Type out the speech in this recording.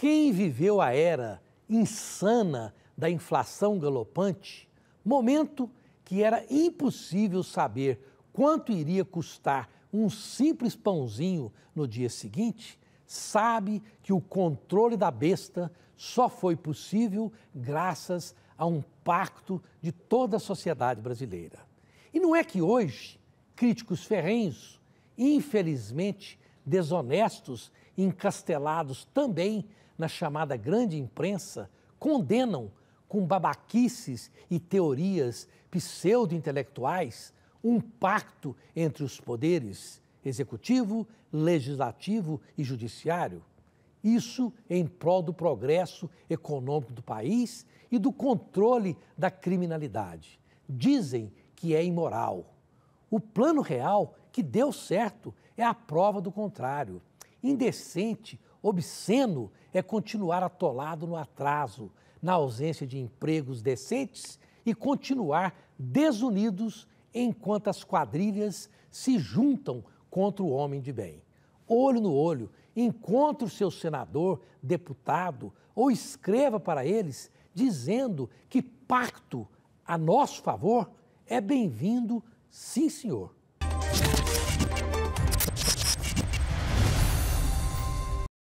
Quem viveu a era insana da inflação galopante, momento que era impossível saber quanto iria custar um simples pãozinho no dia seguinte, sabe que o controle da besta só foi possível graças a um pacto de toda a sociedade brasileira. E não é que hoje críticos ferrenhos, infelizmente, desonestos encastelados também na chamada grande imprensa condenam com babaquices e teorias pseudo-intelectuais um pacto entre os poderes executivo, legislativo e judiciário. Isso em prol do progresso econômico do país e do controle da criminalidade. Dizem que é imoral. O plano real, que deu certo, é a prova do contrário. Indecente, obsceno é continuar atolado no atraso, na ausência de empregos decentes e continuar desunidos enquanto as quadrilhas se juntam contra o homem de bem. Olho no olho, encontre o seu senador, deputado ou escreva para eles dizendo que pacto a nosso favor é bem-vindo Sim, senhor.